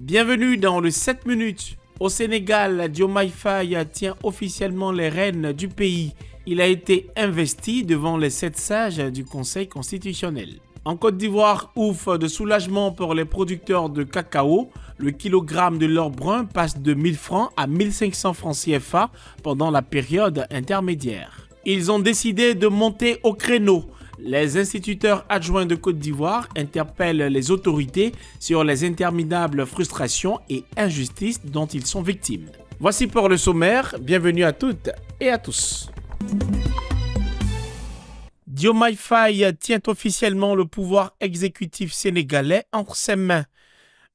Bienvenue dans le 7 minutes. Au Sénégal, Diomaye Faye tient officiellement les rênes du pays. Il a été investi devant les sept sages du Conseil constitutionnel. En Côte d'Ivoire, ouf de soulagement pour les producteurs de cacao. Le kilogramme de leur brun passe de 1000 francs à 1500 francs CFA pendant la période intermédiaire. Ils ont décidé de monter au créneau les instituteurs adjoints de Côte d'Ivoire interpellent les autorités sur les interminables frustrations et injustices dont ils sont victimes. Voici pour le sommaire, bienvenue à toutes et à tous. Diomaye Faye tient officiellement le pouvoir exécutif sénégalais entre ses mains.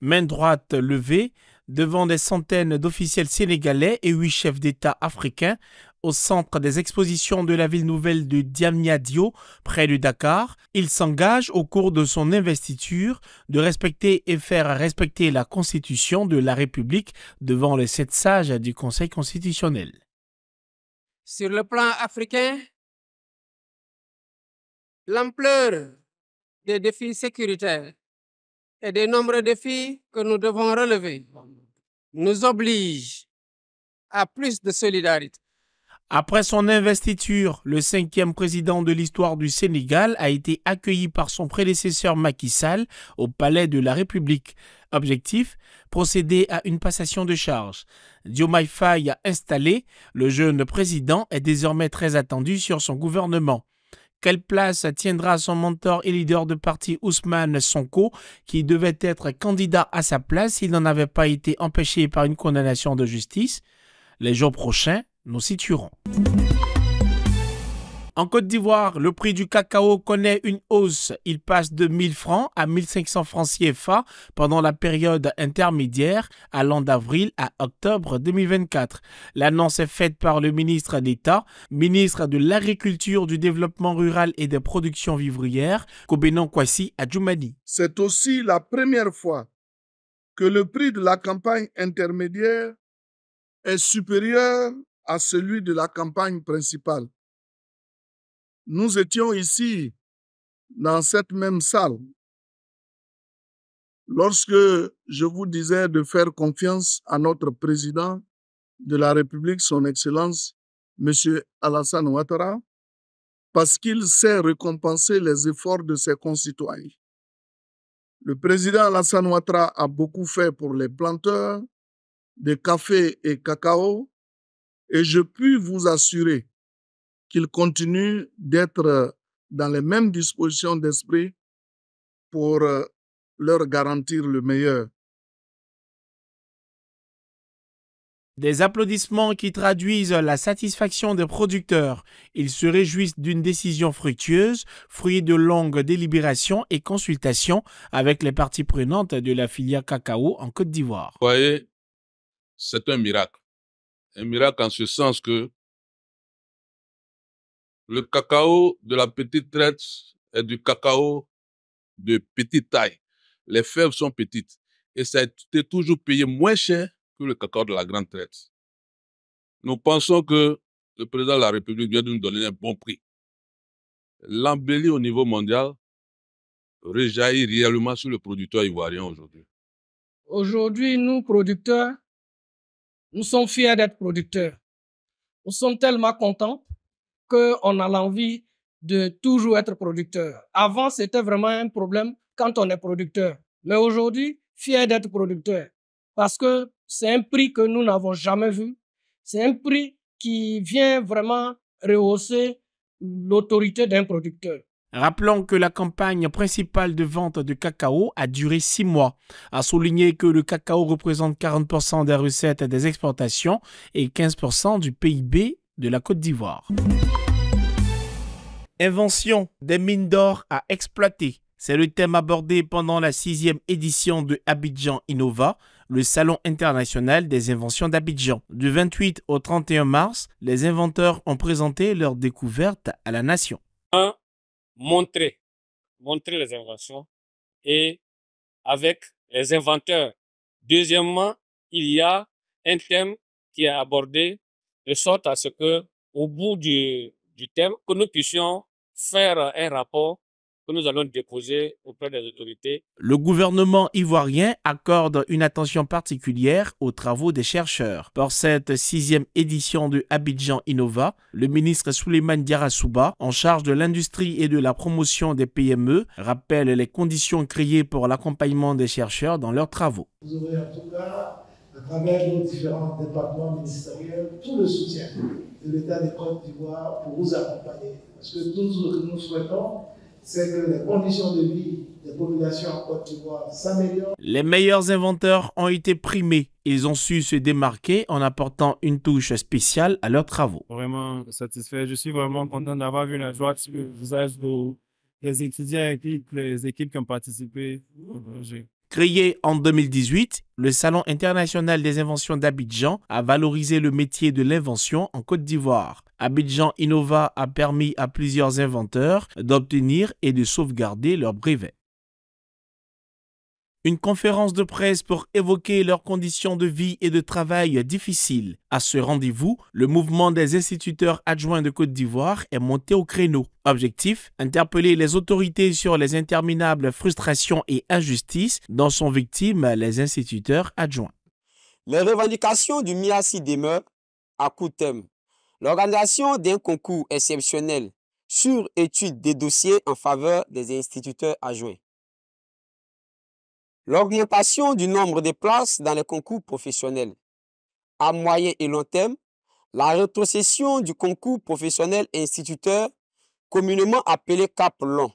Main droite levée, devant des centaines d'officiels sénégalais et huit chefs d'État africains au centre des expositions de la ville nouvelle de Diamniadio, près de Dakar, il s'engage au cours de son investiture de respecter et faire respecter la Constitution de la République devant les sept sages du Conseil constitutionnel. Sur le plan africain, l'ampleur des défis sécuritaires et des nombreux défis que nous devons relever nous oblige à plus de solidarité. Après son investiture, le cinquième président de l'histoire du Sénégal a été accueilli par son prédécesseur Macky Sall au Palais de la République. Objectif procéder à une passation de charge. Diomaye Faye a installé, le jeune président est désormais très attendu sur son gouvernement. Quelle place tiendra son mentor et leader de parti Ousmane Sonko, qui devait être candidat à sa place s'il n'en avait pas été empêché par une condamnation de justice Les jours prochains, nous situerons. En Côte d'Ivoire, le prix du cacao connaît une hausse. Il passe de 1000 francs à 1500 francs CFA pendant la période intermédiaire allant d'avril à octobre 2024. L'annonce est faite par le ministre d'État, ministre de l'Agriculture, du Développement rural et des productions vivrières, Kobenan Kwasi Adjoumani. C'est aussi la première fois que le prix de la campagne intermédiaire est supérieur à celui de la campagne principale nous étions ici, dans cette même salle, lorsque je vous disais de faire confiance à notre président de la République, son Excellence, M. Alassane Ouattara, parce qu'il sait récompenser les efforts de ses concitoyens. Le président Alassane Ouattara a beaucoup fait pour les planteurs de café et cacao, et je puis vous assurer qu'ils continuent d'être euh, dans les mêmes dispositions d'esprit pour euh, leur garantir le meilleur. Des applaudissements qui traduisent la satisfaction des producteurs. Ils se réjouissent d'une décision fructueuse, fruit de longues délibérations et consultations avec les parties prenantes de la filière cacao en Côte d'Ivoire. Vous voyez, c'est un miracle. Un miracle en ce sens que le cacao de la petite traite est du cacao de petite taille. Les fèves sont petites et ça a toujours payé moins cher que le cacao de la grande traite. Nous pensons que le président de la République vient de nous donner un bon prix. L'embellie au niveau mondial rejaillit réellement sur le producteur ivoirien aujourd'hui. Aujourd'hui, nous, producteurs, nous sommes fiers d'être producteurs. Nous sommes tellement contents on a l'envie de toujours être producteur. Avant, c'était vraiment un problème quand on est producteur. Mais aujourd'hui, fier d'être producteur. Parce que c'est un prix que nous n'avons jamais vu. C'est un prix qui vient vraiment rehausser l'autorité d'un producteur. Rappelons que la campagne principale de vente de cacao a duré six mois. A souligner que le cacao représente 40% des recettes des exportations et 15% du PIB de la Côte d'Ivoire. Invention des mines d'or à exploiter. C'est le thème abordé pendant la sixième édition de Abidjan Innova, le Salon international des inventions d'Abidjan. Du 28 au 31 mars, les inventeurs ont présenté leurs découvertes à la nation. 1. Montrer, montrer les inventions et avec les inventeurs. Deuxièmement, il y a un thème qui est abordé de sorte à ce que, au bout du, thème, nous puissions faire un rapport que nous allons déposer auprès des autorités. Le gouvernement ivoirien accorde une attention particulière aux travaux des chercheurs. Pour cette sixième édition de Abidjan Innova, le ministre Souleymane Diarasouba, en charge de l'industrie et de la promotion des PME, rappelle les conditions créées pour l'accompagnement des chercheurs dans leurs travaux. Vous aurez tout à travers nos différents départements ministériels, tout le soutien de l'État de Côte d'Ivoire pour vous accompagner. Parce que tout ce que nous souhaitons, c'est que les conditions de vie des populations en Côte d'Ivoire s'améliorent. Les meilleurs inventeurs ont été primés. Ils ont su se démarquer en apportant une touche spéciale à leurs travaux. Vraiment satisfait. Je suis vraiment content d'avoir vu la joie sur le visage des étudiants et les équipes qui ont participé au projet. Créé en 2018, le Salon international des inventions d'Abidjan a valorisé le métier de l'invention en Côte d'Ivoire. Abidjan Innova a permis à plusieurs inventeurs d'obtenir et de sauvegarder leurs brevets. Une conférence de presse pour évoquer leurs conditions de vie et de travail difficiles. À ce rendez-vous, le mouvement des instituteurs adjoints de Côte d'Ivoire est monté au créneau. Objectif interpeller les autorités sur les interminables frustrations et injustices dont sont victimes les instituteurs adjoints. Les revendications du MIACI demeurent à court terme. L'organisation d'un concours exceptionnel sur étude des dossiers en faveur des instituteurs adjoints. L'augmentation du nombre de places dans les concours professionnels. À moyen et long terme, la rétrocession du concours professionnel instituteur, communément appelé CAP long,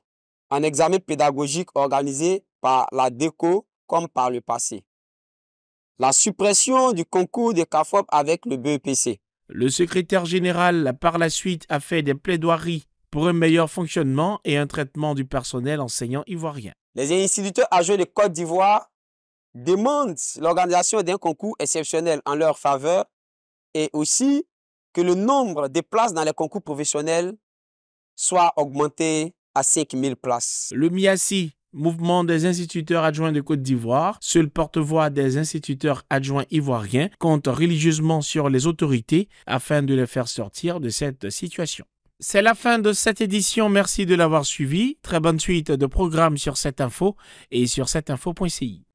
un examen pédagogique organisé par la DECO comme par le passé. La suppression du concours de CAFOP avec le BEPC. Le secrétaire général, par la suite, a fait des plaidoiries pour un meilleur fonctionnement et un traitement du personnel enseignant ivoirien. Les instituteurs adjoints de Côte d'Ivoire demandent l'organisation d'un concours exceptionnel en leur faveur et aussi que le nombre de places dans les concours professionnels soit augmenté à 5000 places. Le MIASI, Mouvement des instituteurs adjoints de Côte d'Ivoire, seul porte-voix des instituteurs adjoints ivoiriens, compte religieusement sur les autorités afin de les faire sortir de cette situation. C'est la fin de cette édition. Merci de l'avoir suivi. Très bonne suite de programmes sur cette info et sur cetteinfo.ci.